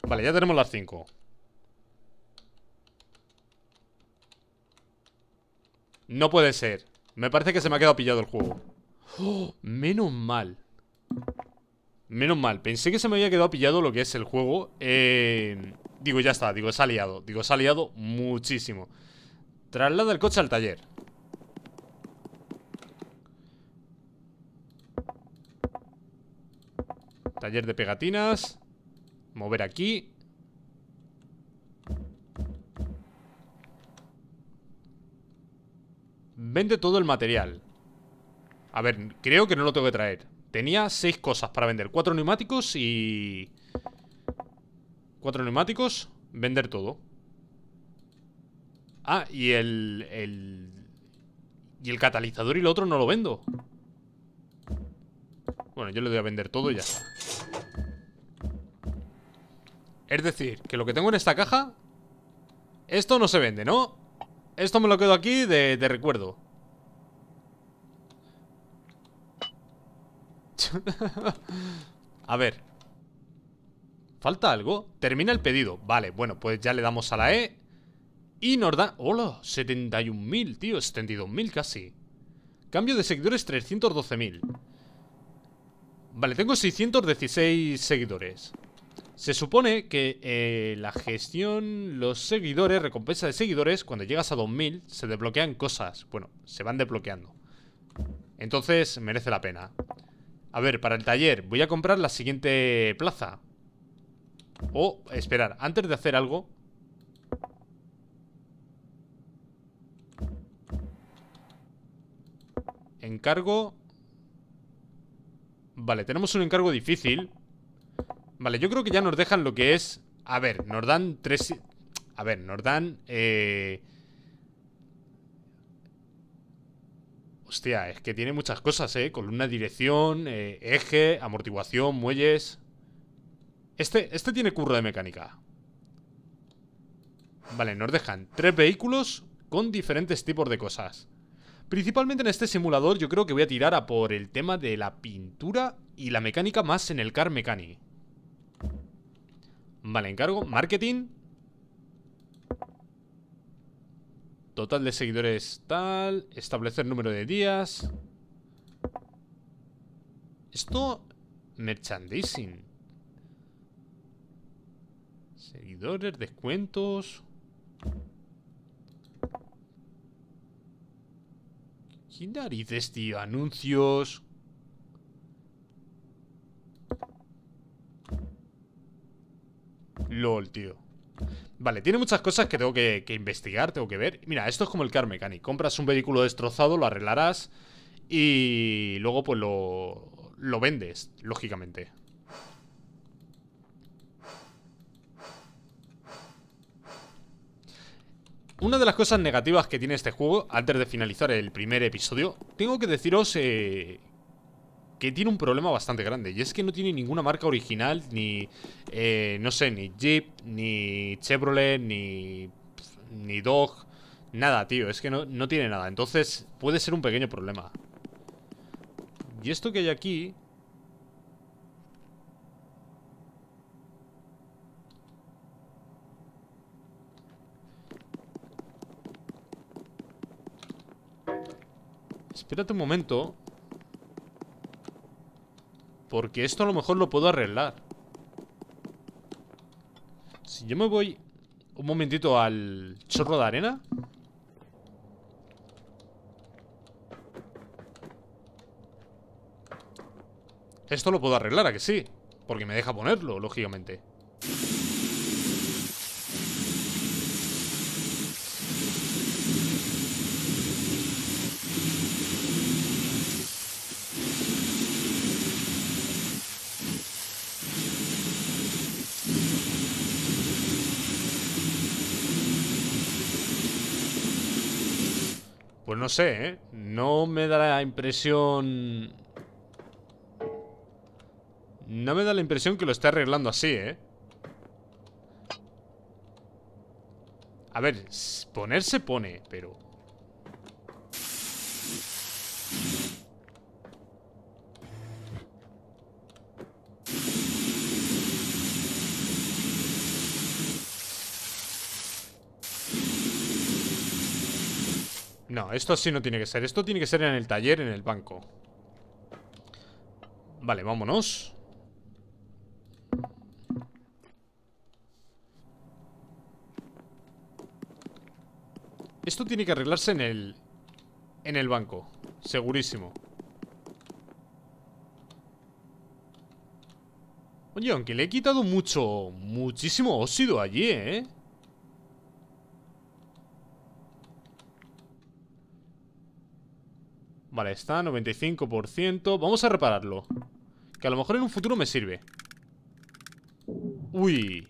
Vale, ya tenemos las cinco No puede ser. Me parece que se me ha quedado pillado el juego. ¡Oh! Menos mal. Menos mal. Pensé que se me había quedado pillado lo que es el juego. digo, ya está. Digo, se ha liado. Digo, se ha liado muchísimo. Traslada el coche al taller. Taller de pegatinas. Mover aquí. Vende todo el material. A ver, creo que no lo tengo que traer. Tenía seis cosas para vender. Cuatro neumáticos y... Cuatro neumáticos, vender todo. Ah, y el, el... Y el catalizador y lo otro no lo vendo. Bueno, yo le doy a vender todo ya Es decir, que lo que tengo en esta caja... Esto no se vende, ¿no? Esto me lo quedo aquí de, recuerdo. a ver. ¿Falta algo? Termina el pedido. Vale, bueno, pues ya le damos a la E. Y nos da... ¡Hola! 71.000, tío. 72.000 casi. Cambio de seguidores 312.000. Vale, tengo 616 seguidores. Se supone que eh, la gestión, los seguidores, recompensa de seguidores, cuando llegas a 2000 se desbloquean cosas. Bueno, se van desbloqueando. Entonces merece la pena. A ver, para el taller voy a comprar la siguiente plaza. O esperar, antes de hacer algo... Encargo... Vale, tenemos un encargo difícil Vale, yo creo que ya nos dejan lo que es... A ver, nos dan tres... A ver, nos dan... Eh, hostia, es que tiene muchas cosas, ¿eh? Columna, dirección, eh, eje, amortiguación, muelles... Este, este tiene curro de mecánica. Vale, nos dejan tres vehículos con diferentes tipos de cosas. Principalmente en este simulador yo creo que voy a tirar a por el tema de la pintura y la mecánica más en el Car mecánico Vale, encargo, marketing Total de seguidores tal Establecer número de días Esto Merchandising Seguidores, descuentos ¿Qué narices, tío? Anuncios LOL, tío Vale, tiene muchas cosas que tengo que, investigar, tengo que ver Mira, esto es como el car mechanic Compras un vehículo destrozado, lo arreglarás Y luego pues lo, lo vendes, lógicamente Una de las cosas negativas que tiene este juego, antes de finalizar el primer episodio, tengo que deciros eh, que tiene un problema bastante grande. Y es que no tiene ninguna marca original, ni, eh, no sé, ni Jeep, ni Chevrolet, ni, ni Dog. Nada, tío, es que no, no tiene nada. Entonces puede ser un pequeño problema. Y esto que hay aquí... Espérate un momento porque esto a lo mejor lo puedo arreglar. Si yo me voy un momentito al chorro de arena... Esto lo puedo arreglar, ¿a que sí? Porque me deja ponerlo, lógicamente Pues no sé, ¿eh? No me da la impresión... No me da la impresión que lo esté arreglando así, ¿eh? A ver, ponerse pone, pero... No, esto así no tiene que ser. Esto tiene que ser en el taller, en el banco. Vale, vámonos. Esto tiene que arreglarse en el... En el banco. Segurísimo. Oye, aunque le he quitado mucho... Muchísimo óxido allí, ¿eh? Vale, está 95%. Vamos a repararlo. Que a lo mejor en un futuro me sirve. Uy.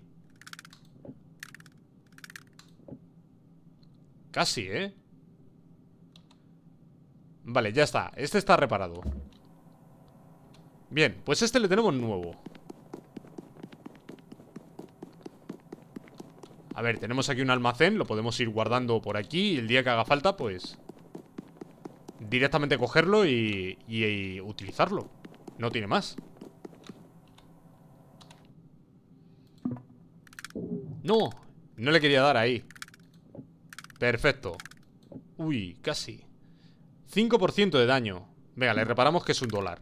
Casi, ¿eh? Vale, ya está. Este está reparado. Bien, pues este le tenemos nuevo. A ver, tenemos aquí un almacén, lo podemos ir guardando por aquí y el día que haga falta, pues directamente cogerlo y, utilizarlo. No tiene más. No, no le quería dar ahí. Perfecto. Uy, casi. 5% de daño. Venga, le reparamos que es un dólar.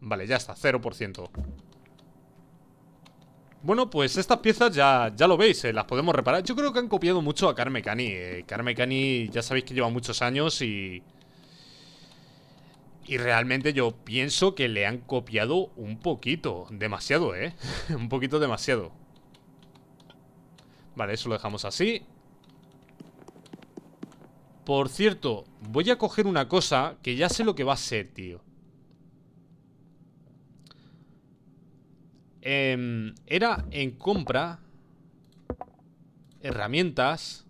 Vale, ya está, 0%. Bueno, pues estas piezas ya, lo veis, eh, las podemos reparar. Yo creo que han copiado mucho a Carmecani. Cani. Eh. Carme ya sabéis que lleva muchos años y... Y realmente yo pienso que le han copiado un poquito. Demasiado, ¿eh? un poquito demasiado. Vale, eso lo dejamos así. Por cierto, voy a coger una cosa que ya sé lo que va a ser, tío. Em, era en compra. Herramientas.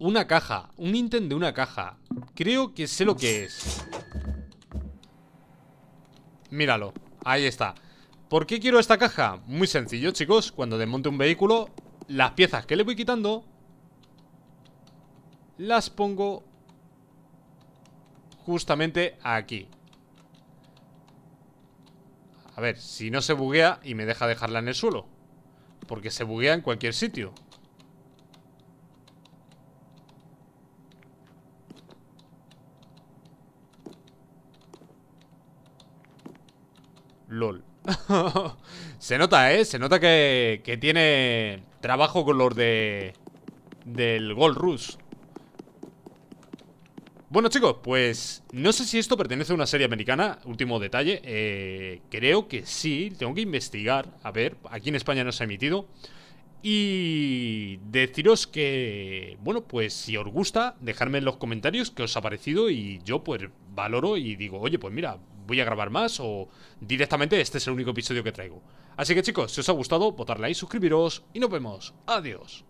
Una caja. Un intent de una caja. Creo que sé lo que es. Míralo. Ahí está. ¿Por qué quiero esta caja? Muy sencillo, chicos. Cuando desmonte un vehículo, las piezas que le voy quitando... Las pongo... Justamente aquí. A ver, si no se buguea y me deja dejarla en el suelo. Porque se buguea en cualquier sitio. LOL. se nota, ¿eh? Se nota que, que tiene trabajo con los de... Del Gold Rush. Bueno chicos, pues no sé si esto pertenece a una serie americana, último detalle, eh, creo que sí, tengo que investigar, a ver, aquí en España no se ha emitido. Y deciros que, bueno, pues si os gusta, dejadme en los comentarios qué os ha parecido y yo pues valoro y digo, oye, pues mira, voy a grabar más o directamente este es el único episodio que traigo. Así que chicos, si os ha gustado, votarle like, suscribiros y nos vemos. Adiós.